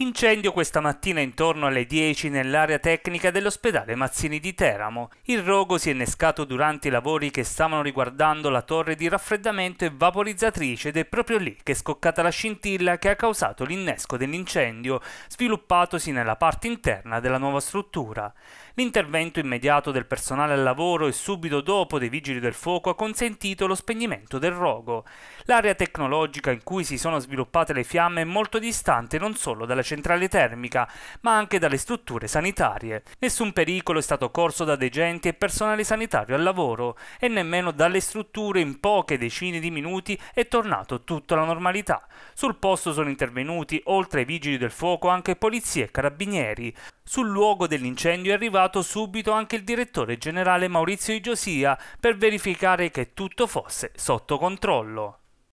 Incendio questa mattina intorno alle 10 nell'area tecnica dell'ospedale Mazzini di Teramo. Il rogo si è innescato durante i lavori che stavano riguardando la torre di raffreddamento e vaporizzatrice ed è proprio lì che è scoccata la scintilla che ha causato l'innesco dell'incendio, sviluppatosi nella parte interna della nuova struttura. L'intervento immediato del personale al lavoro e subito dopo dei vigili del fuoco ha consentito lo spegnimento del rogo. L'area tecnologica in cui si sono sviluppate le fiamme è molto distante non solo dalla centrale termica, ma anche dalle strutture sanitarie. Nessun pericolo è stato corso da degenti e personale sanitario al lavoro e nemmeno dalle strutture in poche decine di minuti è tornato tutto alla normalità. Sul posto sono intervenuti, oltre ai vigili del fuoco, anche polizie e carabinieri. Sul luogo dell'incendio è arrivato subito anche il direttore generale Maurizio Igiosia per verificare che tutto fosse sotto controllo.